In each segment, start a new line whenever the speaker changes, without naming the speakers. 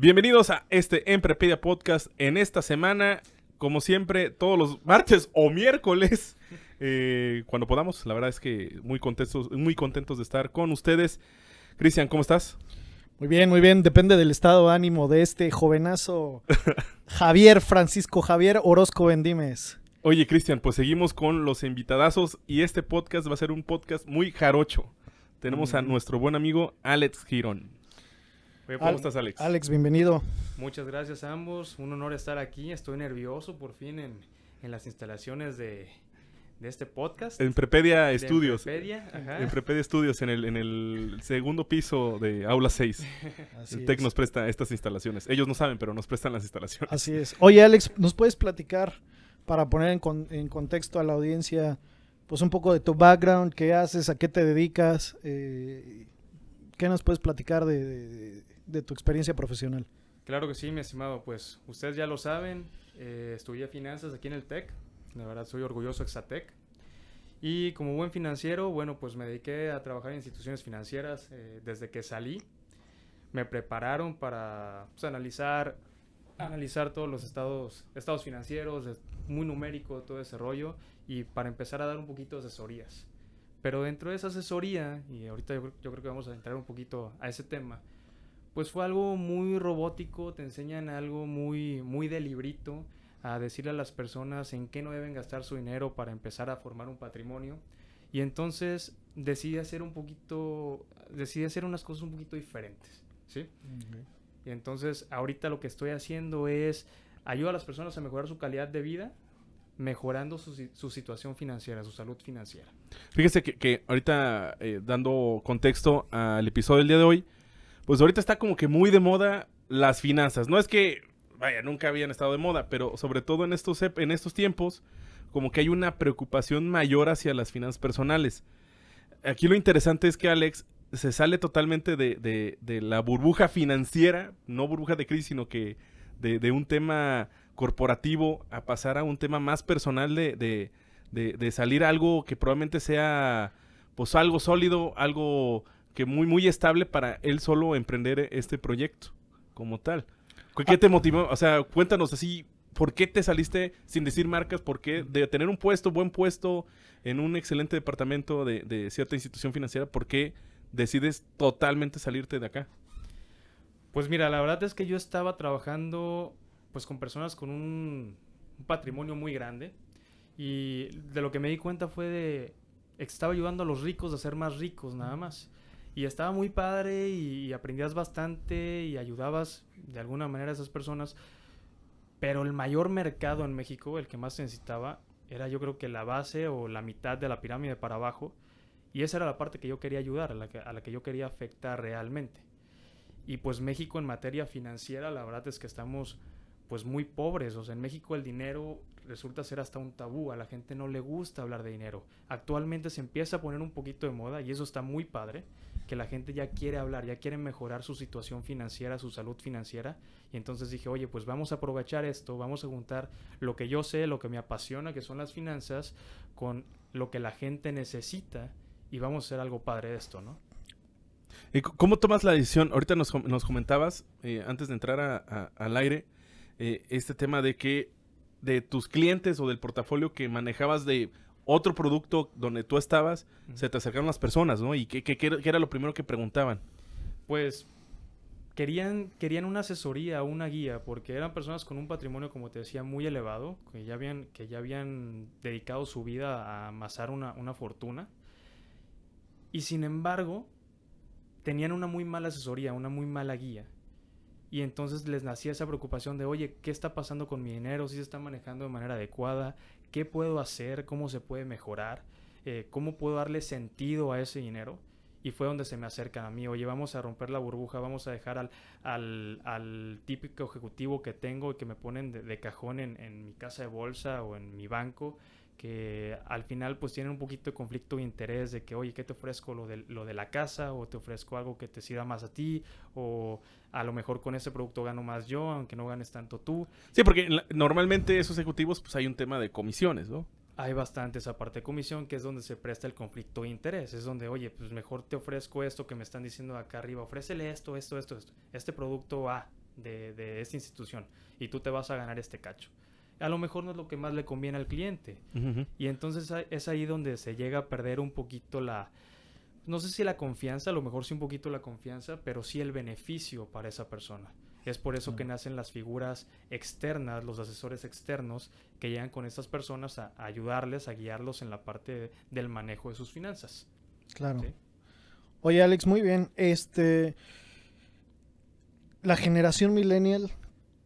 Bienvenidos a este Emprepedia Podcast. En esta semana, como siempre, todos los martes o miércoles, eh, cuando podamos, la verdad es que muy contentos, muy contentos de estar con ustedes. Cristian, ¿cómo estás? Muy bien, muy bien. Depende
del estado de ánimo de este jovenazo Javier Francisco Javier Orozco
Bendímez. Oye, Cristian, pues seguimos con los invitadazos y este podcast va a ser un podcast muy jarocho. Tenemos a mm. nuestro buen amigo Alex Girón. Pues, ¿cómo estás,
Alex? Alex, bienvenido.
Muchas gracias a ambos. Un honor estar aquí. Estoy nervioso por fin en, las instalaciones de, este podcast. En Prepedia Studios. Prepedia, ajá.
En Prepedia Studios, en el, en el segundo piso de Aula 6. el TEC nos presta estas instalaciones. Ellos no saben, pero nos prestan las instalaciones. Así es.
Oye, Alex, ¿nos puedes platicar para poner en, contexto a la audiencia, pues un poco de tu background, qué haces, a qué te dedicas? Eh, ¿Qué nos puedes platicar de, de tu experiencia profesional.
Claro que sí, mi estimado. Pues ustedes ya lo saben, eh, estudié finanzas aquí en el TEC. La verdad soy orgulloso Exatec. Y como buen financiero, bueno, pues me dediqué a trabajar en instituciones financieras eh, desde que salí. Me prepararon para pues, analizar, analizar todos los estados, estados financieros, muy numérico, todo ese rollo, y para empezar a dar un poquito de asesorías. Pero dentro de esa asesoría, y ahorita yo, yo creo que vamos a entrar un poquito a ese tema, pues fue algo muy robótico, te enseñan algo muy, muy de librito, a decirle a las personas en qué no deben gastar su dinero para empezar a formar un patrimonio. Y entonces decidí hacer un poquito, decidí hacer unas cosas un poquito diferentes, ¿sí? Y entonces ahorita lo que estoy haciendo es ayudar a las personas a mejorar su calidad de vida, mejorando su, situación financiera, su salud financiera.
Fíjese que, ahorita, eh, dando contexto al episodio del día de hoy, pues ahorita está como que muy de moda las finanzas. No es que, vaya, nunca habían estado de moda, pero sobre todo en estos, en estos tiempos, como que hay una preocupación mayor hacia las finanzas personales. Aquí lo interesante es que Alex se sale totalmente de, la burbuja financiera, no burbuja de crisis, sino que de, un tema corporativo a pasar a un tema más personal de, de salir algo que probablemente sea pues algo sólido, algo que muy, muy estable para él solo emprender este proyecto como tal. ¿Qué ah. te motivó? O sea, cuéntanos así, ¿por qué te saliste sin decir marcas? ¿Por qué de tener un puesto, buen puesto, en un excelente departamento de, cierta institución financiera, por qué decides totalmente salirte de acá? Pues mira, la verdad es que yo estaba trabajando pues con personas con un, patrimonio
muy grande y de lo que me di cuenta fue de estaba ayudando a los ricos a ser más ricos nada más. Y estaba muy padre y, aprendías bastante y ayudabas de alguna manera a esas personas. Pero el mayor mercado en México, el que más se necesitaba, era yo creo que la base o la mitad de la pirámide para abajo. Y esa era la parte que yo quería ayudar, a la que, yo quería afectar realmente. Y pues México en materia financiera, la verdad es que estamos pues muy pobres. O sea, en México el dinero resulta ser hasta un tabú. A la gente no le gusta hablar de dinero. Actualmente se empieza a poner un poquito de moda y eso está muy padre que la gente ya quiere hablar, ya quiere mejorar su situación financiera, su salud financiera. Y entonces dije, oye, pues vamos a aprovechar esto, vamos a juntar lo que yo sé, lo que me apasiona, que son las finanzas, con lo que la gente necesita y vamos a hacer algo padre de esto, ¿no?
¿Y ¿Cómo tomas la decisión? Ahorita nos, comentabas, eh, antes de entrar al aire, eh, este tema de que de tus clientes o del portafolio que manejabas de otro producto donde tú estabas, se te acercaron las personas, ¿no? ¿Y qué, qué era lo primero que preguntaban? Pues querían,
querían una asesoría, una guía, porque eran personas con un patrimonio, como te decía, muy elevado, que ya habían, que ya habían dedicado su vida a amasar una, una fortuna. Y sin embargo, tenían una muy mala asesoría, una muy mala guía. Y entonces les nacía esa preocupación de, oye, ¿qué está pasando con mi dinero? ¿Si se está manejando de manera adecuada? qué puedo hacer, cómo se puede mejorar, eh, cómo puedo darle sentido a ese dinero. Y fue donde se me acercan a mí, oye, vamos a romper la burbuja, vamos a dejar al, al, al típico ejecutivo que tengo y que me ponen de, cajón en, en mi casa de bolsa o en mi banco que al final pues tienen un poquito de conflicto de interés de que, oye, ¿qué te ofrezco? ¿Lo de, lo de la casa? ¿O te ofrezco algo que te sirva más a ti? ¿O a lo mejor con ese producto gano más yo, aunque no ganes tanto tú?
Sí, porque normalmente esos ejecutivos pues hay un tema de comisiones, ¿no?
Hay bastante esa parte de comisión que es donde se presta el conflicto de interés. Es donde, oye, pues mejor te ofrezco esto que me están diciendo acá arriba. Ofrécele esto, esto, esto, esto. Este producto A de, de esta institución. Y tú te vas a ganar este cacho a lo mejor no es lo que más le conviene al cliente. Y entonces es ahí donde se llega a perder un poquito la, no sé si la confianza, a lo mejor sí un poquito la confianza, pero sí el beneficio para esa persona. Es por eso que nacen las figuras externas, los asesores externos que llegan con estas personas a, ayudarles, a guiarlos en la parte del manejo de sus finanzas.
Claro. Oye, Alex, muy bien. Este la generación millennial,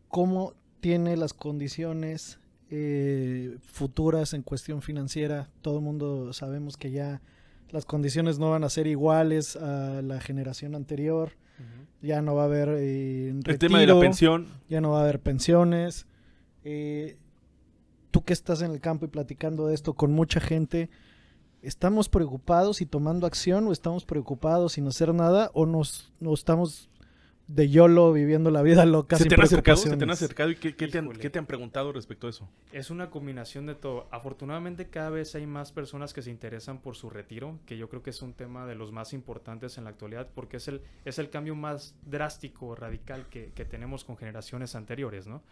¿cómo tiene las condiciones eh, futuras en cuestión financiera. Todo el mundo sabemos que ya las condiciones no van a ser iguales a la generación anterior. Ya no va a haber... Eh, el tema de la pensión. Ya no va a haber pensiones. Eh, tú que estás en el campo y platicando de esto con mucha gente, ¿estamos preocupados y tomando acción o estamos preocupados sin hacer nada o nos, nos estamos de YOLO viviendo la vida loca. ¿Se te han acercado?
y qué, te han, preguntado respecto a eso? Es una
combinación de todo. Afortunadamente cada vez hay más personas que se interesan por su retiro, que yo creo que es un tema de los más importantes en la actualidad porque es el, cambio más drástico, radical que, tenemos con generaciones anteriores, ¿no?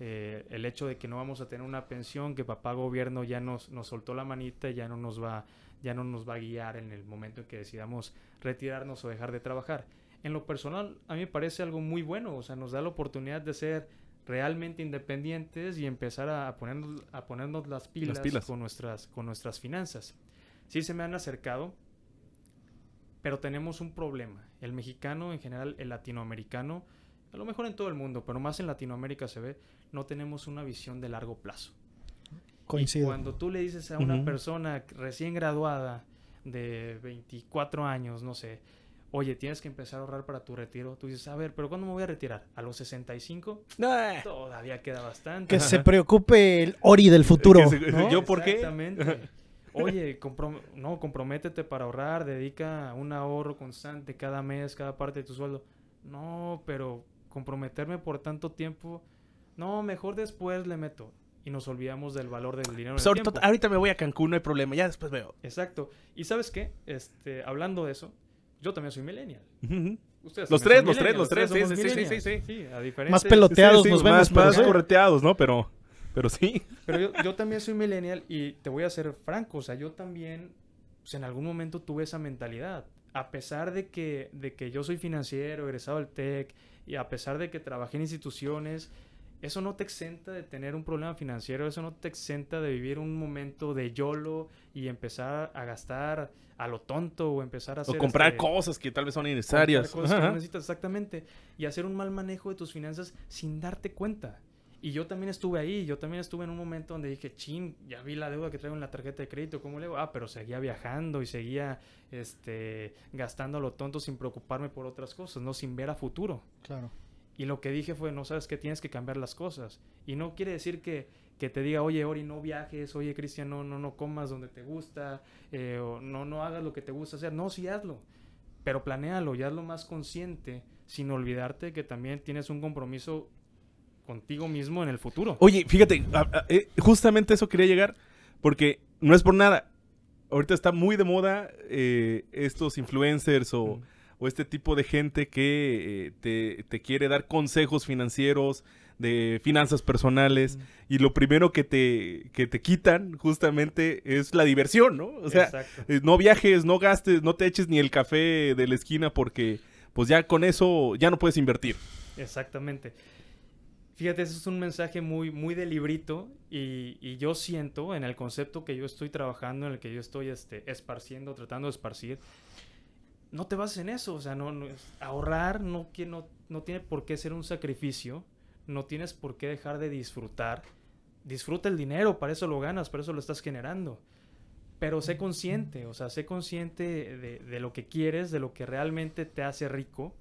Eh, el hecho de que no vamos a tener una pensión, que papá gobierno ya nos, nos soltó la manita y ya no nos va ya no nos va a guiar en el momento en que decidamos retirarnos o dejar de trabajar en lo personal a mí me parece algo muy bueno, o sea, nos da la oportunidad de ser realmente independientes y empezar a, ponernos, a ponernos las pilas, Con, nuestras, con nuestras finanzas. Sí se me han acercado, pero tenemos un problema. El mexicano en general, el latinoamericano, a lo mejor en todo el mundo, pero más en Latinoamérica se ve, no tenemos una visión de largo plazo.
Coincido. cuando
tú le dices a una persona recién graduada de 24 años, no sé, oye, tienes que empezar a ahorrar para tu retiro. Tú dices, a ver, pero ¿cuándo me voy a retirar? ¿A los 65? Todavía queda bastante. Que se
preocupe el Ori del futuro. ¿Yo por
qué? Exactamente. Oye, no, comprométete para ahorrar, dedica un ahorro constante cada mes, cada parte de tu sueldo. No, pero comprometerme por tanto tiempo, no, mejor después le meto y nos olvidamos del valor del dinero. Pues ahorita,
ahorita, me voy a Cancún, no hay problema, ya después veo.
Exacto. Y sabes qué, este, hablando de eso, yo también soy millennial. los tres, los tres, los tres, sí, sí, sí, Más peloteados Más,
correteados, ¿no? Pero, pero sí.
Pero yo, también soy millennial y te voy a ser franco, o sea, yo también, pues, en algún momento tuve esa mentalidad. A pesar de que, de que yo soy financiero, egresado al TEC, y a pesar de que trabajé en instituciones eso no te exenta de tener un problema financiero, eso no te exenta de vivir un momento de YOLO y empezar a gastar a lo tonto o empezar a hacer... O comprar este, cosas que tal vez son innecesarias. Cosas que necesitas, exactamente. Y hacer un mal manejo de tus finanzas sin darte cuenta. Y yo también estuve ahí, yo también estuve en un momento donde dije, chin, ya vi la deuda que traigo en la tarjeta de crédito, ¿cómo le hago? Ah, pero seguía viajando y seguía este, gastando a lo tonto sin preocuparme por otras cosas, no sin ver a futuro. Claro. Y lo que dije fue, no sabes que tienes que cambiar las cosas. Y no quiere decir que, te diga, oye, Ori, no viajes, oye, Cristian, no, no, no comas donde te gusta, eh, o no, no hagas lo que te gusta hacer. No, sí hazlo. Pero planéalo y hazlo más consciente, sin olvidarte que también tienes un compromiso contigo mismo en el futuro. Oye,
fíjate, eh, justamente eso quería llegar, porque no es por nada. Ahorita está muy de moda eh, estos influencers o o este tipo de gente que eh, te, quiere dar consejos financieros, de finanzas personales, y lo primero que te, te quitan justamente es la diversión, ¿no? O sea, eh, no viajes, no gastes, no te eches ni el café de la esquina porque pues ya con eso ya no puedes invertir.
Exactamente. Fíjate, ese es un mensaje muy, muy de librito y, yo siento en el concepto que yo estoy trabajando, en el que yo estoy este, esparciendo, tratando de esparcir, no te bases en eso, o sea, no, ahorrar no, no, no tiene por qué ser un sacrificio, no tienes por qué dejar de disfrutar. Disfruta el dinero, para eso lo ganas, para eso lo estás generando. Pero sé consciente, o sea, sé consciente de, lo que quieres, de lo que realmente te hace rico,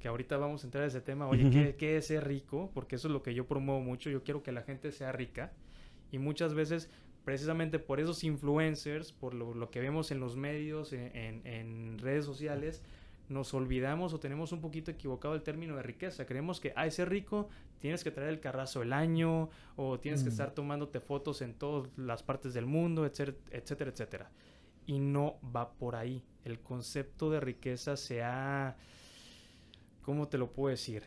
que ahorita vamos a entrar a ese tema, oye, ¿qué, ¿qué, es ser rico? Porque eso es lo que yo promuevo mucho, yo quiero que la gente sea rica. Y muchas veces precisamente por esos influencers, por lo, que vemos en los medios, e, en, redes sociales, nos olvidamos o tenemos un poquito equivocado el término de riqueza. Creemos que, a ser rico, tienes que traer el carrazo el año, o tienes que mm. estar tomándote fotos en todas las partes del mundo, etcétera, etcétera, etcétera. Y no va por ahí. El concepto de riqueza se ha... ¿Cómo te lo puedo decir?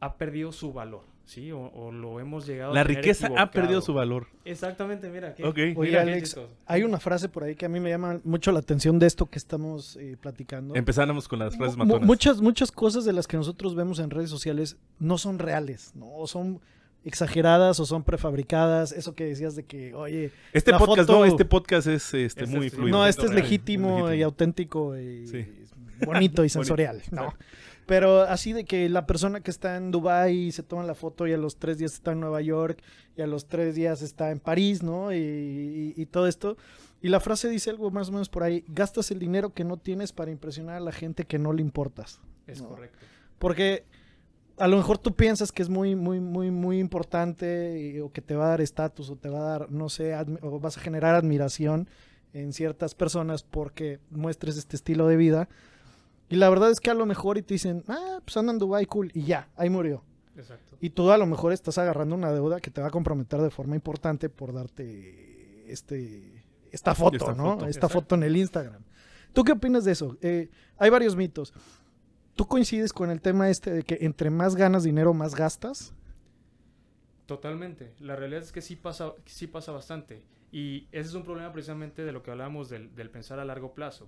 Ha perdido su valor Sí, o, lo hemos llegado La riqueza ha perdido su valor. Exactamente,
mira. Oye, Alex,
hay una frase por ahí que a mí me llama mucho la atención de esto que estamos eh, platicando. Empezáramos con las frases matonas. Muchas, muchas cosas de las que nosotros vemos en redes sociales no son reales, ¿no? O son exageradas o son prefabricadas, eso que decías de que,
oye, este podcast no, este podcast es este, este muy fluido. No, este es legítimo, y
auténtico y bonito y sensorial, ¿no? Pero así de que la persona que está en Dubai se toma la foto y a los tres días está en Nueva York y a los tres días está en París, ¿no? Y, todo esto. Y la frase dice algo más o menos por ahí, gastas el dinero que no tienes para impresionar a la gente que no le importas. Es correcto. Porque a lo mejor tú piensas que es muy, muy, muy, muy importante o que te va a dar estatus o te va a dar, no sé, o vas a generar admiración en ciertas personas porque muestres este estilo de vida y la verdad es que a lo mejor y te dicen, ah, pues anda en Dubai, cool, y ya, ahí murió. Exacto. Y tú a lo mejor estás agarrando una deuda que te va a comprometer de forma importante por darte este, esta foto, ¿no? Esta foto en el Instagram. ¿Tú qué opinas de eso? Eh, hay varios mitos. ¿Tú coincides con el tema este de que entre más ganas dinero, más gastas?
Totalmente. La realidad es que sí pasa, sí pasa bastante. Y ese es un problema precisamente de lo que hablábamos del, del pensar a largo plazo.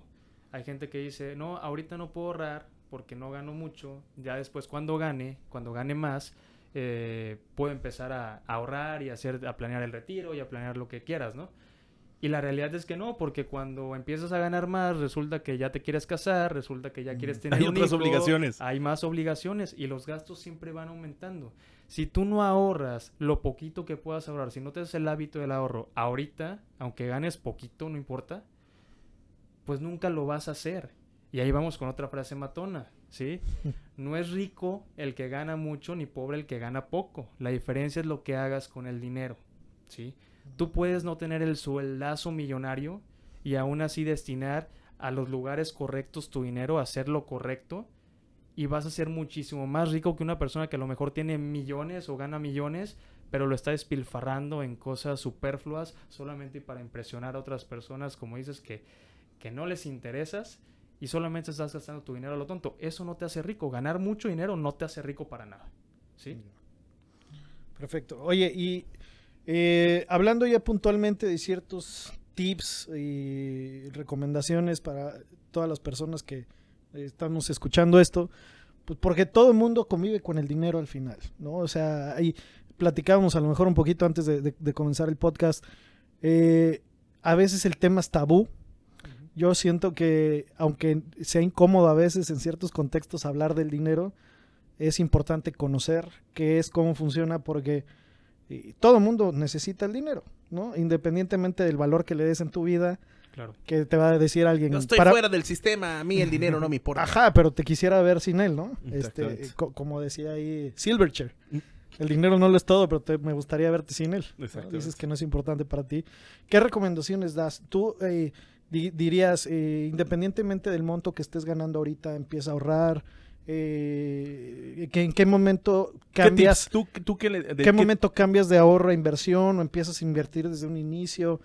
Hay gente que dice, no, ahorita no puedo ahorrar porque no gano mucho, ya después cuando gane, cuando gane más, eh, puedo empezar a, ahorrar y hacer, a planear el retiro y a planear lo que quieras, ¿no? Y la realidad es que no, porque cuando empiezas a ganar más, resulta que ya te quieres casar, resulta que ya quieres tener hay otras obligaciones. Hay más obligaciones y los gastos siempre van aumentando. Si tú no ahorras lo poquito que puedas ahorrar, si no te el hábito del ahorro ahorita, aunque ganes poquito, no importa, pues nunca lo vas a hacer. Y ahí vamos con otra frase matona, ¿sí? No es rico el que gana mucho ni pobre el que gana poco. La diferencia es lo que hagas con el dinero, ¿sí? Tú puedes no tener el sueldazo millonario y aún así destinar a los lugares correctos tu dinero, hacer lo correcto y vas a ser muchísimo más rico que una persona que a lo mejor tiene millones o gana millones, pero lo está despilfarrando en cosas superfluas solamente para impresionar a otras personas, como dices que que no les interesas y solamente estás gastando tu dinero a lo tonto. Eso no te hace rico. Ganar mucho dinero no te hace rico para nada.
¿Sí? Mm. Perfecto. Oye, y eh, hablando ya puntualmente de ciertos tips y recomendaciones para todas las personas que estamos escuchando esto, pues porque todo el mundo convive con el dinero al final, ¿no? O sea, ahí platicábamos a lo mejor un poquito antes de, comenzar el podcast. Eh, a veces el tema es tabú, yo siento que, aunque sea incómodo a veces en ciertos contextos hablar del dinero, es importante conocer qué es, cómo funciona, porque eh, todo el mundo necesita el dinero, ¿no? Independientemente del valor que le des en tu vida. Claro. Que te va a decir alguien. No estoy fuera del
sistema, a mí el dinero no me importa.
Ajá, pero te quisiera ver sin él, ¿no? Este, como decía ahí Silverchair. El dinero no lo es todo, pero me gustaría verte sin él. Exacto. Dices que no es importante para ti. ¿Qué recomendaciones das? Tú, eh, dirías, eh, independientemente del monto que estés ganando ahorita, empieza a ahorrar? Eh, en qué momento cambias ¿Tú, qué, de, momento cambias de ahorro a inversión o empiezas a invertir desde un inicio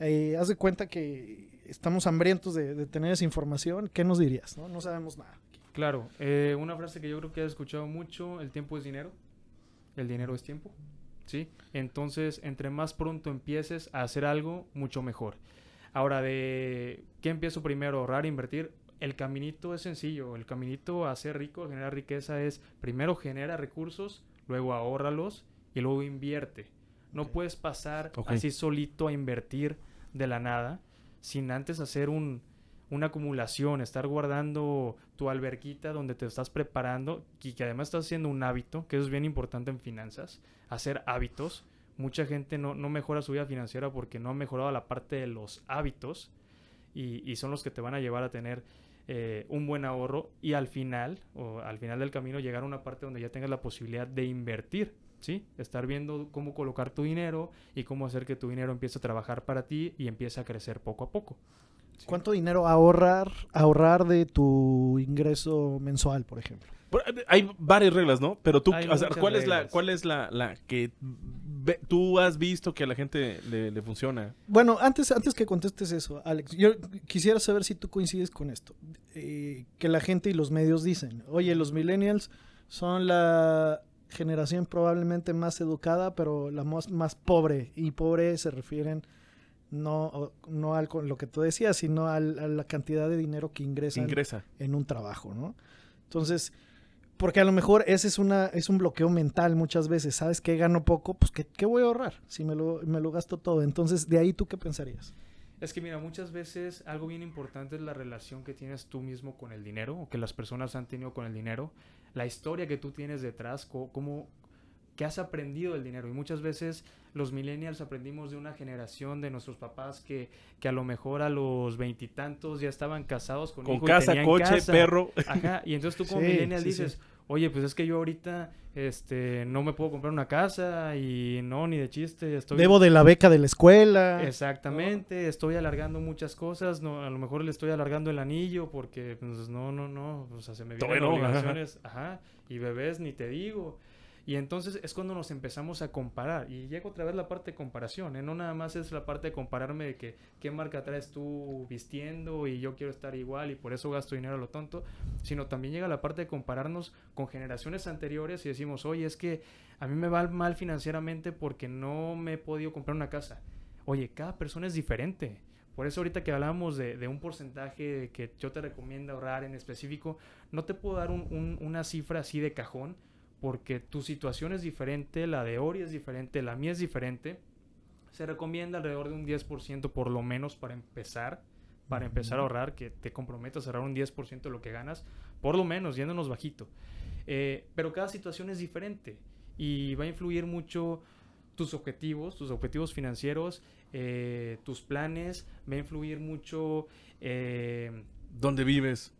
eh, haz de cuenta que estamos hambrientos de, tener esa información qué nos dirías no, sabemos
nada claro una frase que yo creo que has escuchado mucho el tiempo es dinero el dinero es tiempo sí entonces entre más pronto empieces a hacer algo mucho mejor Ahora, de qué empiezo primero, ahorrar, invertir, el caminito es sencillo. El caminito a ser rico, a generar riqueza es primero genera recursos, luego ahórralos y luego invierte. No puedes pasar así solito a invertir de la nada sin antes hacer un, una acumulación, estar guardando tu alberquita donde te estás preparando y que además estás haciendo un hábito, que eso es bien importante en finanzas, hacer hábitos mucha gente no, mejora su vida financiera porque no ha mejorado la parte de los hábitos y, son los que te van a llevar a tener eh, un buen ahorro y al final o al final del camino llegar a una parte donde ya tengas la posibilidad de invertir. ¿Sí? Estar viendo cómo colocar tu dinero y cómo hacer que tu dinero empiece a trabajar para ti y empiece a crecer poco a poco.
¿Cuánto dinero ahorrar, ahorrar de tu ingreso mensual, por ejemplo?
Hay varias reglas, ¿no?
Pero tú, ¿cuál, Es la,
¿cuál es la que tú has visto que a la gente le, funciona.
Bueno, antes, antes que contestes eso, Alex, yo quisiera saber si tú coincides con esto, eh, que la gente y los medios dicen, oye, los millennials son la generación probablemente más educada, pero la más, más pobre, y pobre se refieren no, no al, lo que tú decías, sino a la cantidad de dinero que ingresa, En, en un trabajo, ¿no? Entonces, porque a lo mejor ese es, una, es un bloqueo mental muchas veces. ¿Sabes qué? Gano poco, pues ¿qué, voy a ahorrar si me lo, me lo gasto todo? Entonces, de ahí tú qué pensarías.
Es que mira, muchas veces algo bien importante es la relación que tienes tú mismo con el dinero o que las personas han tenido con el dinero, la historia que tú tienes detrás, cómo, que has aprendido del dinero. Y muchas veces los millennials aprendimos de una generación de nuestros papás que, que a lo mejor a los veintitantos ya estaban casados con, con casa, coche, perro. Ajá, y entonces tú como millennial dices, oye, pues es que yo ahorita este, no me puedo comprar una casa y no, ni de chiste. Estoy... Debo de la beca de la
escuela.
Exactamente, estoy alargando muchas cosas, no, a lo mejor le estoy alargando el anillo porque pues no, no, no, pues sea, se me vienen obligaciones, ajá, y bebés ni te digo. Y entonces es cuando nos empezamos a comparar. Y llega otra vez la parte de comparación. ¿eh? No nada más es la parte de compararme de que qué marca traes tú vistiendo y yo quiero estar igual y por eso gasto dinero a lo tonto. Sino también llega la parte de compararnos con generaciones anteriores y decimos, oye, es que a mí me va mal financieramente porque no me he podido comprar una casa. Oye, cada persona es diferente. Por eso ahorita que hablábamos de, un porcentaje que yo te recomiendo ahorrar en específico, no te puedo dar una cifra así de cajón, porque tu situación es diferente, la de Ori es diferente, la mía es diferente. Se recomienda alrededor de un 10% por lo menos para empezar, para empezar a ahorrar, que te comprometas a ahorrar un 10% de lo que ganas, por lo menos, yéndonos bajito. Eh, pero cada situación es diferente y va a influir mucho tus objetivos, tus objetivos financieros, eh, tus planes, va a influir mucho... Eh, ¿Dónde vives?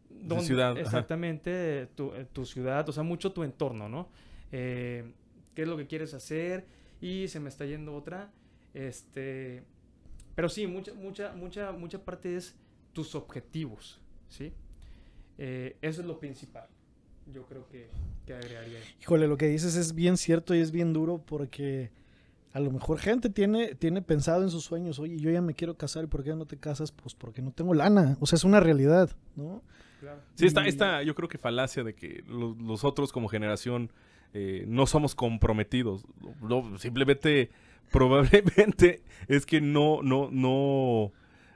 Exactamente, eh, tu, ciudad, o sea, mucho tu entorno, ¿no? Eh, ¿Qué es lo que quieres hacer? Y se me está yendo otra. Este, pero sí, mucha, mucha, mucha, mucha parte es tus objetivos, ¿sí? Eh, eso es lo principal. Yo creo que, que agregaría.
Híjole, lo que dices es bien cierto y es bien duro porque a lo mejor gente tiene, tiene pensado en sus sueños, oye, yo ya me quiero casar, ¿y por qué no te casas? Pues porque no tengo lana, o sea, es una realidad, ¿no?
Sí, está, esta, yo creo que falacia de que nosotros como generación eh, no somos comprometidos. simplemente, probablemente es que no, no, no,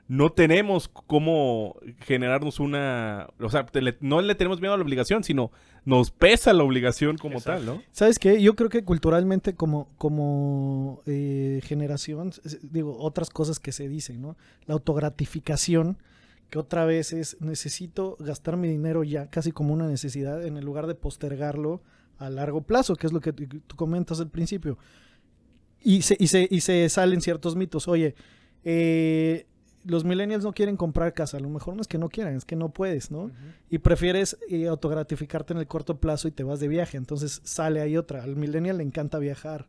no tenemos cómo generarnos una, o sea, no le tenemos miedo a la obligación, sino nos pesa la obligación como tal, ¿no? ¿Sabes
qué? Yo creo que culturalmente como, como eh, generación, digo, otras cosas que se dicen, ¿no? La autogratificación que otra vez es necesito gastar mi dinero ya, casi como una necesidad, en el lugar de postergarlo a largo plazo, que es lo que tú comentas al principio. Y se, y se, y se salen ciertos mitos. Oye, eh, los millennials no quieren comprar casa. A lo mejor no es que no quieran, es que no puedes, ¿no? Y prefieres eh, autogratificarte en el corto plazo y te vas de viaje. Entonces sale ahí otra. Al millennial le encanta viajar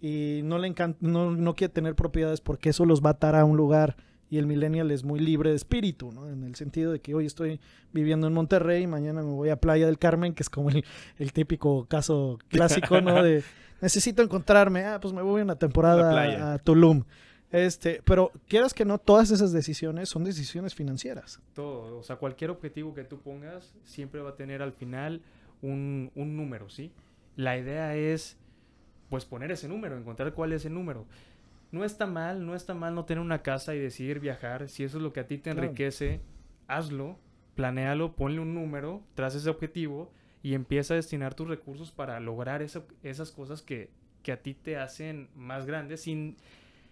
y no le encanta, no quiere tener propiedades porque eso los va a atar a un lugar y el millennial es muy libre de espíritu, ¿no? En el sentido de que hoy estoy viviendo en Monterrey, y mañana me voy a Playa del Carmen, que es como el, típico caso clásico, ¿no? De necesito encontrarme, ah, pues me voy una temporada a Tulum. Este, pero quieras que no, todas esas decisiones son decisiones financieras.
Todo, o sea, cualquier objetivo que tú pongas siempre va a tener al final un, un número, ¿sí? La idea es, pues, poner ese número, encontrar cuál es el número no está mal, no está mal no tener una casa y decidir viajar. Si eso es lo que a ti te enriquece, hazlo, planealo, ponle un número, tras ese objetivo y empieza a destinar tus recursos para lograr esas cosas que, que, a ti te hacen más grande sin,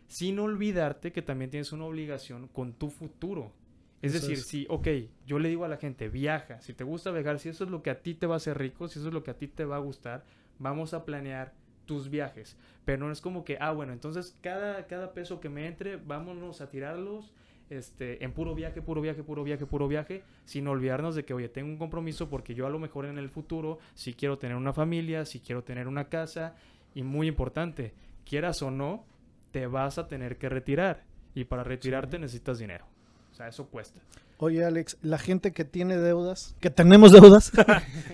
sin olvidarte que también tienes una obligación con tu futuro. Es decir, si, ok, yo le digo a la gente, viaja, si te gusta viajar, si eso es lo que a ti te va a hacer rico, si eso es lo que a ti te va a gustar, vamos a planear tus viajes. Pero no es como que, ah, bueno, entonces cada, cada peso que me entre, vámonos a tirarlos este, en puro viaje, puro viaje, puro viaje, puro viaje, sin olvidarnos de que, oye, tengo un compromiso porque yo a lo mejor en el futuro, si quiero tener una familia, si quiero tener una casa, y muy importante, quieras o no, te vas a tener que retirar. Y para retirarte necesitas dinero. O sea, eso cuesta.
Oye, Alex, la gente que tiene deudas, que tenemos deudas,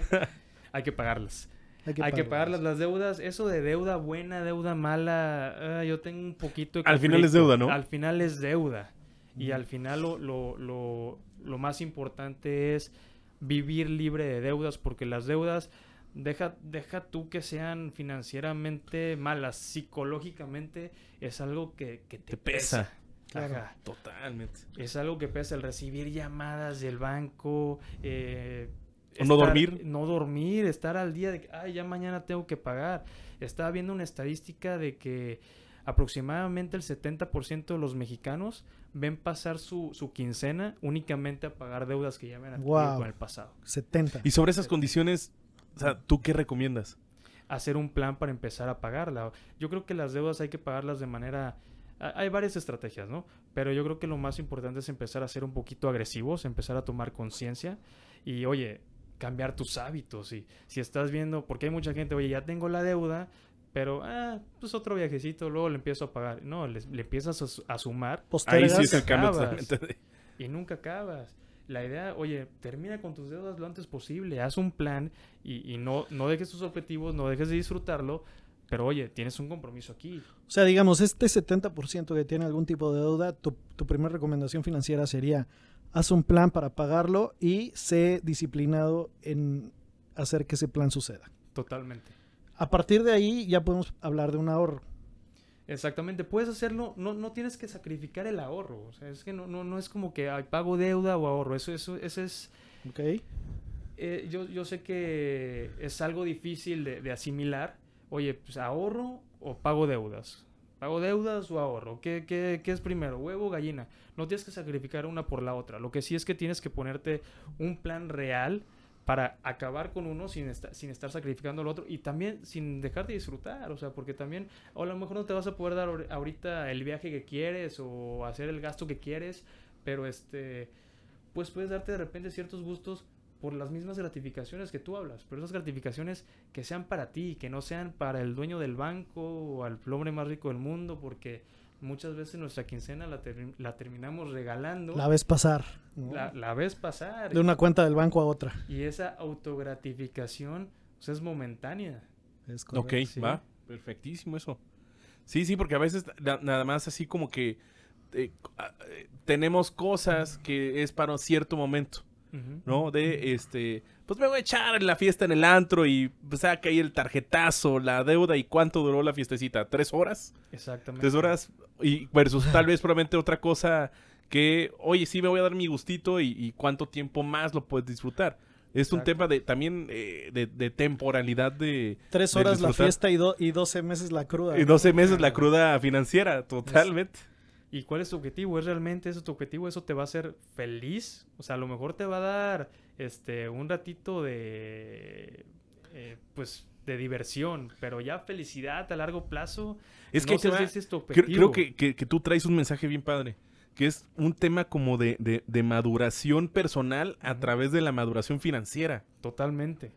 hay que pagarlas. Hay que, pagar pagarlas. Las deudas, eso de deuda buena, deuda mala, ah, yo tengo un poquito Al final es deuda, ¿no? Al final es deuda. Y al final lo, más importante es vivir libre de deudas, porque las deudas, deja, deja tú que sean financieramente malas, psicológicamente es algo que, te, pesa. totalmente. Es algo que pesa el recibir llamadas del banco, eh, no dormir. No dormir, estar al día de que, ay, ya mañana tengo que pagar. Estaba viendo una estadística de que aproximadamente el 70% de los mexicanos ven pasar su, quincena únicamente a pagar deudas que ya me han el pasado.
70. Y sobre esas condiciones, sea, ¿tú qué recomiendas? Hacer
un plan para empezar a pagarla. Yo creo que las deudas hay que pagarlas de manera... Hay varias estrategias, ¿no? Pero yo creo que lo más importante es empezar a ser un poquito agresivos, empezar a tomar conciencia. Y oye, cambiar tus hábitos. Y si estás viendo, porque hay mucha gente, oye, ya tengo la deuda, pero ah, pues otro viajecito, luego le empiezo a pagar. No, le, empiezas a, sumar. Ahí sí Y nunca acabas. La idea, oye, termina con tus deudas lo antes posible,
haz un plan
y, no, no dejes tus objetivos, no dejes de disfrutarlo, pero oye, tienes un compromiso aquí.
O sea, digamos, este 70% que tiene algún tipo de deuda, tu, tu primera recomendación financiera sería haz un plan para pagarlo y sé disciplinado en hacer que ese plan suceda. Totalmente. A partir de ahí ya podemos hablar de un ahorro.
Exactamente, puedes hacerlo, no, no tienes que sacrificar el ahorro, o sea, es que no, no, no es como que hay pago deuda o ahorro, eso, eso, eso es... Ok. Eh, yo, yo, sé que es algo difícil de, de asimilar, oye, pues ahorro o pago deudas, ¿Pago deudas o ahorro? ¿Qué, es primero? ¿Huevo o gallina? No tienes que sacrificar una por la otra. Lo que sí es que tienes que ponerte un plan real para acabar con uno sin, estar, sin estar sacrificando al otro y también sin dejar de disfrutar, o sea, porque también o a lo mejor no te vas a poder dar ahorita el viaje que quieres o hacer el gasto que quieres, pero este, pues puedes darte de repente ciertos gustos por las mismas gratificaciones que tú hablas, pero esas gratificaciones que sean para ti, que no sean para el dueño del banco o al hombre más rico del mundo, porque muchas veces nuestra quincena la, terminamos regalando. La ves pasar. La, ves pasar. De una cuenta del banco a otra. Y esa autogratificación es momentánea. Es correcto. Ok, va.
Perfectísimo eso. Sí, sí, porque a veces nada más así como que eh, ah, eh, tenemos cosas que es para un cierto momento. ¿no? De este, pues me voy a echar la fiesta en el antro y pues, saca ahí el tarjetazo, la deuda y cuánto duró la fiestecita, tres horas. Exactamente. Tres horas y versus tal vez probablemente otra cosa que, oye, sí me voy a dar mi gustito y, cuánto tiempo más lo puedes disfrutar. Es un tema de también eh, de, temporalidad de... Tres horas la fiesta
y, do, y 12 meses la cruda. Y doce meses la
cruda financiera, totalmente.
¿Y cuál es tu objetivo? ¿Es realmente eso tu objetivo? ¿Eso te va a hacer feliz? O sea, a lo mejor te va a dar este un ratito de eh, pues de diversión, pero ya felicidad a largo plazo. Es que sé Creo, que,
tú traes un mensaje bien padre, que es un tema como de, de, maduración personal a través de la maduración financiera. Totalmente,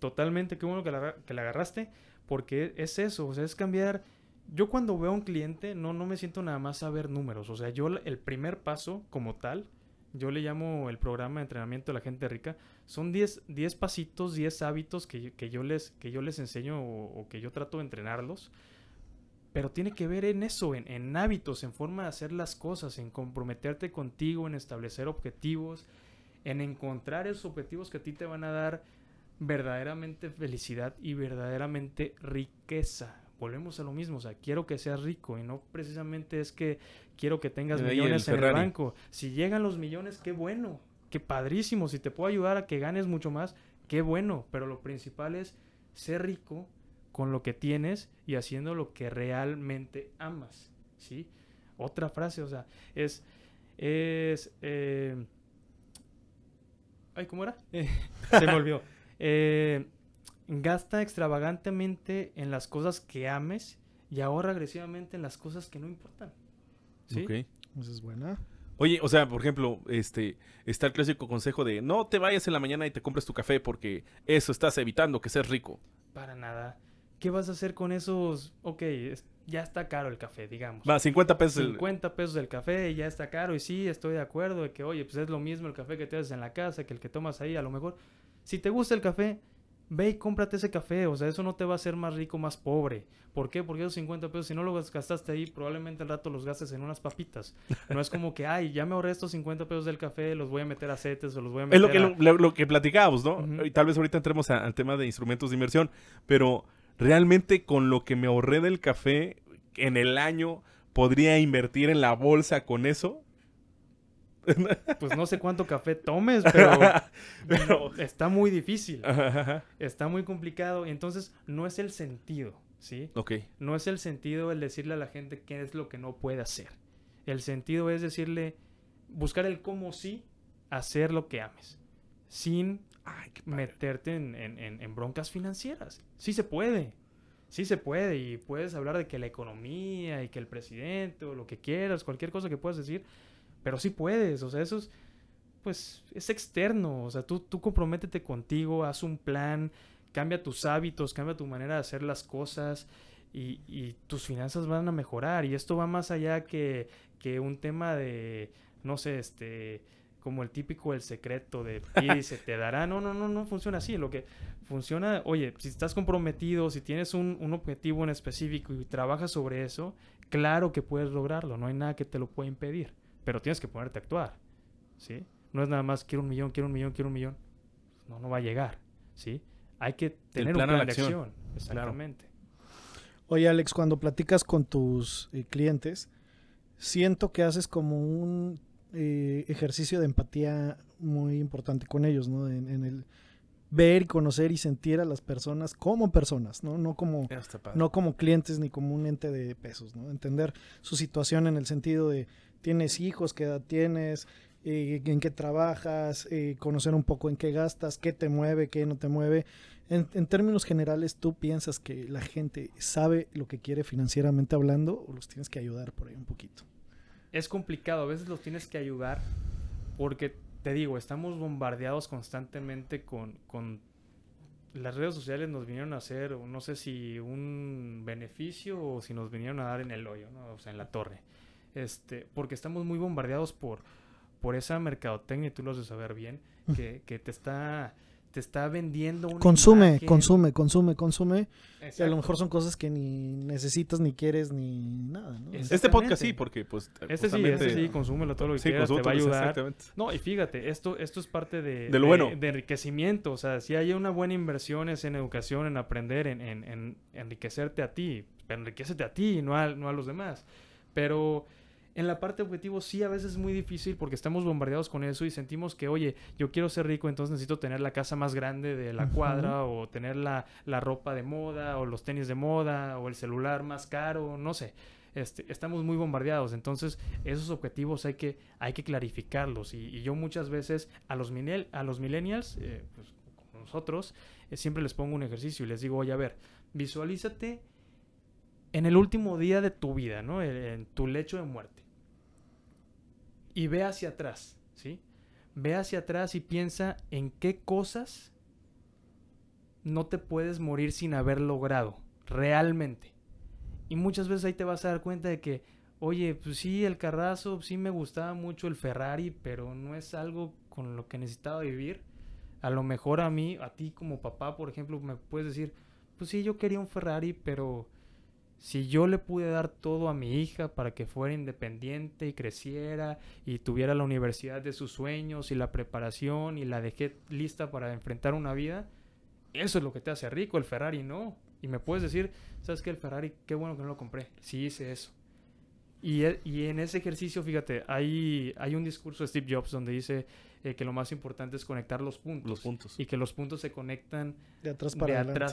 totalmente. Qué bueno que la, que la agarraste,
porque es eso, o sea, es cambiar yo cuando veo a un cliente no, me siento nada más a ver números. O sea, yo el primer paso como tal, yo le llamo el programa de entrenamiento de la gente rica, son 10, pasitos, 10 hábitos que, yo les, que yo les enseño o, que yo trato de entrenarlos. Pero tiene que ver en eso, en hábitos, en forma de hacer las cosas, en comprometerte contigo, en establecer objetivos, en encontrar esos objetivos que a ti te van a dar verdaderamente felicidad y verdaderamente riqueza volvemos a lo mismo, o sea, quiero que seas rico y no precisamente es que quiero que tengas millones en el banco. Si llegan los millones, qué bueno, qué padrísimo, si te puedo ayudar a que ganes mucho más, qué bueno, pero lo principal es ser rico con lo que tienes y haciendo lo que realmente amas, ¿sí? Otra frase, o sea, es, es, eh, ay, ¿cómo era? se me olvidó. Eh, Gasta extravagantemente en las cosas que ames y ahorra agresivamente en las cosas que no importan. ¿Sí? Ok. Esa es buena.
Oye, o sea, por ejemplo, este está el clásico consejo de no te vayas en la mañana y te compres tu café porque eso estás evitando que seas rico.
Para nada. ¿Qué vas a hacer con esos? Ok, ya está caro el café, digamos. Va, 50 pesos. 50 pesos el café, ya está caro. Y sí, estoy de acuerdo de que, oye, pues es lo mismo el café que te haces en la casa que el que tomas ahí. A lo mejor, si te gusta el café, ve y cómprate ese café, o sea, eso no te va a hacer más rico, más pobre. ¿Por qué? Porque esos 50 pesos, si no los gastaste ahí, probablemente al rato los gastes en unas papitas. No es como que, ay, ya me ahorré estos 50 pesos del café, los voy a meter a setes o los voy a meter Es lo que,
a... lo, que platicábamos, ¿no? Y tal vez ahorita entremos al tema de instrumentos de inversión, pero realmente con lo que me ahorré del café en el año, podría invertir en la bolsa con eso.
Pues no sé cuánto café tomes, pero, está muy difícil. Está muy complicado. Entonces, no es el sentido, ¿sí? Ok. No es el sentido el decirle a la gente qué es lo que no puede hacer. El sentido es decirle, buscar el cómo sí, hacer lo que ames, sin meterte en, en broncas financieras. Sí se puede, sí se puede y puedes hablar de que la economía y que el presidente o lo que quieras, cualquier cosa que puedas decir, pero sí puedes, o sea, eso es, pues, es externo, o sea, tú, tú comprométete contigo, haz un plan, cambia tus hábitos, cambia tu manera de hacer las cosas y, tus finanzas van a mejorar. Y esto va más allá que, un tema de, no sé, este, como el típico el secreto de y se te dará. No, no, no, no funciona así. Lo que funciona, oye, si estás comprometido, si tienes un, un, objetivo en específico y trabajas sobre eso, claro que puedes lograrlo, no hay nada que te lo pueda impedir pero tienes que ponerte a actuar, ¿sí? No es nada más quiero un millón, quiero un millón, quiero un millón. No, no va a llegar, ¿sí? Hay que tener una un plan acción.
Oye, Alex, cuando platicas con tus eh, clientes, siento que haces como un eh, ejercicio de empatía muy importante con ellos, ¿no? En, el ver y conocer y sentir a las personas como personas, ¿no? No como, no como clientes ni como un ente de pesos, ¿no? Entender su situación en el sentido de tienes hijos, qué edad tienes, eh, en qué trabajas, eh, conocer un poco en qué gastas, qué te mueve, qué no te mueve. En, términos generales, ¿tú piensas que la gente sabe lo que quiere financieramente hablando o los tienes que ayudar por ahí un poquito?
Es complicado, a veces los tienes que ayudar porque, te digo, estamos bombardeados constantemente con, con las redes sociales nos vinieron a hacer, no sé si un beneficio o si nos vinieron a dar en el hoyo, o sea, en la torre este, porque estamos muy bombardeados por, por esa mercadotecnia, tú lo has de saber bien, que, te
está te está vendiendo consume, consume, consume, consume, a lo mejor son cosas que ni necesitas, ni quieres, ni nada. Este, este podcast sí, porque pues. Este sí, este sí, consúmelo todo lo que quieras, te va a ayudar.
No, y fíjate, esto, esto es parte de, de, bueno. de, enriquecimiento. O sea, si hay una buena inversión es en educación, en aprender, en, enriquecerte a ti. Enriquecete a ti, no no a los demás. Pero en la parte objetivo sí a veces es muy difícil porque estamos bombardeados con eso y sentimos que, oye, yo quiero ser rico, entonces necesito tener la casa más grande de la cuadra o tener la, ropa de moda o los tenis de moda o el celular más caro, no sé. Este, estamos muy bombardeados. Entonces, esos objetivos hay que, hay que clarificarlos. Y, yo muchas veces a los, a los millennials, eh, pues, nosotros, eh, siempre les pongo un ejercicio y les digo, oye, a ver, visualízate en el último día de tu vida, ¿no? en tu lecho de muerte y ve hacia atrás, ¿sí? Ve hacia atrás y piensa en qué cosas no te puedes morir sin haber logrado, realmente. Y muchas veces ahí te vas a dar cuenta de que, oye, pues sí, el carrazo, sí me gustaba mucho el Ferrari, pero no es algo con lo que necesitaba vivir. A lo mejor a mí, a ti como papá, por ejemplo, me puedes decir, pues sí, yo quería un Ferrari, pero si yo le pude dar todo a mi hija para que fuera independiente y creciera y tuviera la universidad de sus sueños y la preparación y la dejé lista para enfrentar una vida, eso es lo que te hace rico, el Ferrari no. Y me puedes decir, ¿sabes qué? El Ferrari, qué bueno que no lo compré. Sí hice eso. Y, en ese ejercicio, fíjate, hay, hay un discurso de Steve Jobs donde dice, eh, que lo más importante es conectar los puntos. Los puntos. Y que los puntos se conectan de atrás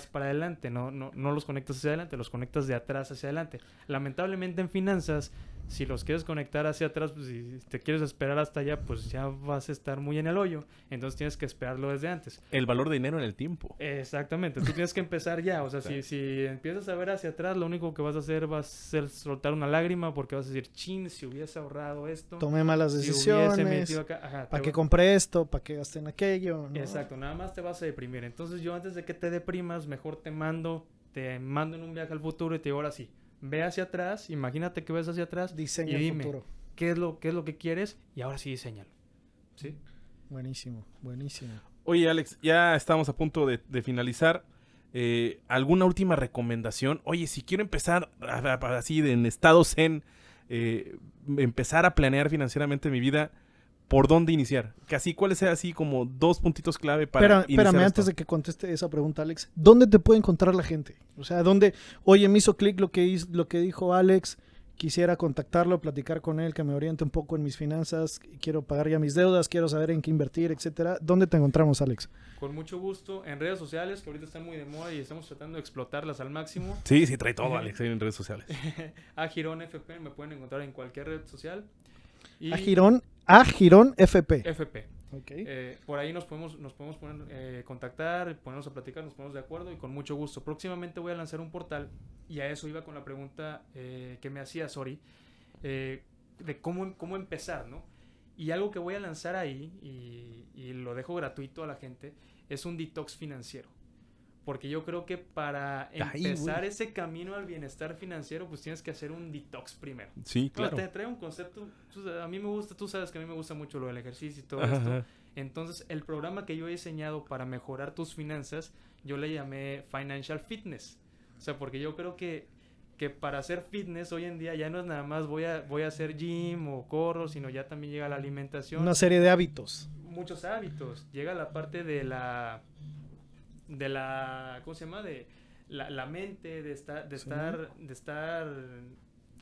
para, adelante. No, no, no los conectas hacia adelante, los conectas de atrás hacia adelante. Lamentablemente en finanzas, si los quieres conectar hacia atrás, pues, si te quieres esperar hasta allá, pues ya vas a estar muy en el hoyo. Entonces tienes que esperarlo desde antes.
El valor de dinero en el tiempo.
Exactamente. Tú tienes que empezar ya. O sea, si, si empiezas a ver hacia atrás, lo único que vas a hacer va a ser soltar una lágrima porque vas a decir, chin, si hubiese ahorrado esto. Tomé malas decisiones. para que compré
esto, para que en aquello. Exacto,
nada más te vas a deprimir. Entonces yo antes de que te deprimas, mejor te mando, te mando en un viaje al futuro y te digo ahora sí, ve hacia atrás, imagínate que ves hacia atrás Diseña el futuro. ¿qué es, lo, es lo que quieres? Y ahora sí diseñalo. ¿Sí?
Buenísimo, buenísimo.
Oye Alex, ya estamos a punto de, finalizar. Eh, ¿Alguna última recomendación? Oye, si quiero empezar así en estado zen, eh, empezar a planear financieramente mi vida, por dónde iniciar. así? cuáles sean así como dos puntitos clave para. iniciar espérame, antes de
que conteste esa pregunta, Alex, ¿dónde te puede encontrar la gente? O sea, ¿dónde, oye, me hizo clic lo que, lo que dijo Alex? Quisiera contactarlo, platicar con él, que me oriente un poco en mis finanzas, quiero pagar ya mis deudas, quiero saber en qué invertir, etcétera. ¿Dónde te encontramos, Alex?
Con mucho gusto, en redes sociales, que ahorita están muy de moda y estamos tratando de explotarlas al máximo.
Sí, sí, trae todo, Alex, en redes sociales.
A Girón FP me pueden encontrar en cualquier red social a Girón, a Girón FP. FP. Eh, por ahí nos podemos, nos podemos eh, contactar, ponernos a platicar, nos ponemos de acuerdo y con mucho gusto. Próximamente voy a lanzar un portal y a eso iba con la pregunta eh, que me hacía Sori de cómo, cómo empezar, ¿no? Y algo que voy a lanzar ahí y, lo dejo gratuito a la gente es un detox financiero. Porque yo creo que para empezar ese camino al bienestar financiero, pues tienes que hacer un detox primero. Sí, claro. te trae un concepto, a mí me gusta, tú sabes que a mí me gusta mucho lo del ejercicio y todo esto. Entonces, el programa que yo he diseñado para mejorar tus finanzas, yo le llamé Financial Fitness. O sea, porque yo creo que, que para hacer fitness hoy en día ya no es nada más voy a, voy a hacer gym o corro, sino ya también llega la alimentación. Una serie de hábitos. Muchos hábitos. Llega la parte de la de la, ¿cómo se llama? De la, mente, de estar, de estar, de estar,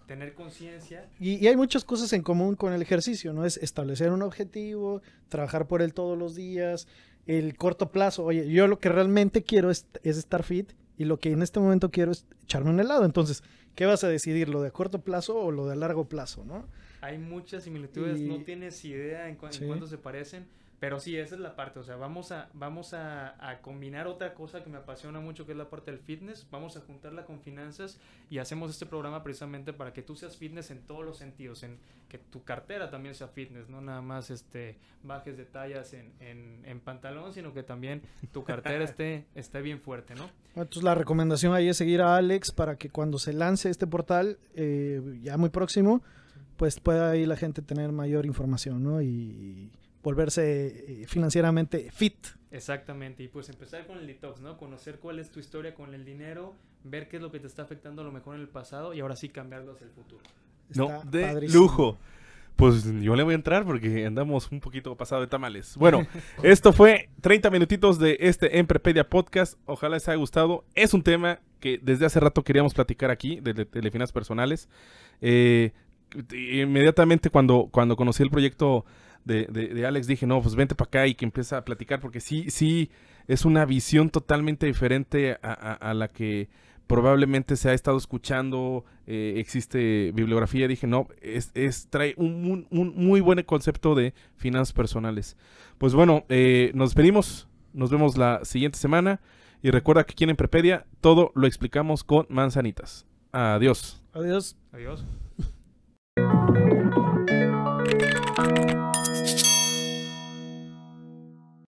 tener conciencia.
Y, hay muchas cosas en común con el ejercicio, ¿no? Es establecer un objetivo, trabajar por él todos los días, el corto plazo. Oye, yo lo que realmente quiero es, estar fit y lo que en este momento quiero es echarme un helado. Entonces, ¿qué vas a decidir? ¿Lo de corto plazo o lo de largo plazo, no?
Hay muchas similitudes, no tienes idea en, en cuánto se parecen pero sí, esa es la parte, o sea, vamos, a, vamos a, combinar otra cosa que me apasiona mucho, que es la parte del fitness, vamos a juntarla con finanzas y hacemos este programa precisamente para que tú seas fitness en todos los sentidos, en que tu cartera también sea fitness, no nada más este, bajes de tallas en, pantalón, sino que también tu cartera esté, esté bien fuerte, ¿no?
Ah, entonces la recomendación ahí es seguir a Alex para que cuando se lance este portal, eh, ya muy próximo, pues pueda ahí la gente tener mayor información, ¿no? y volverse eh, financieramente fit.
Exactamente, y pues empezar con el detox, ¿no? Conocer cuál es tu historia con el dinero, ver qué es lo que te está afectando a lo mejor en el pasado y ahora sí cambiarlo hacia el futuro.
no, de lujo. Pues yo le voy a entrar porque andamos un poquito pasado de tamales. Bueno, esto fue 30 minutitos de este Emprepedia Podcast. Ojalá les haya gustado. Es un tema que desde hace rato queríamos platicar aquí, de, Telefinas personales. Eh, inmediatamente cuando, cuando conocí el proyecto de, Alex, dije, no, pues vente para acá y que empieza a platicar, porque sí, sí, es una visión totalmente diferente a, la que probablemente se ha estado escuchando, eh, existe bibliografía, dije, no, es, es trae un, muy buen concepto de finanzas personales. Pues bueno, eh, nos despedimos, nos vemos la siguiente semana y recuerda que aquí en Prepedia todo lo explicamos con manzanitas. Adiós.
Adiós. Adiós.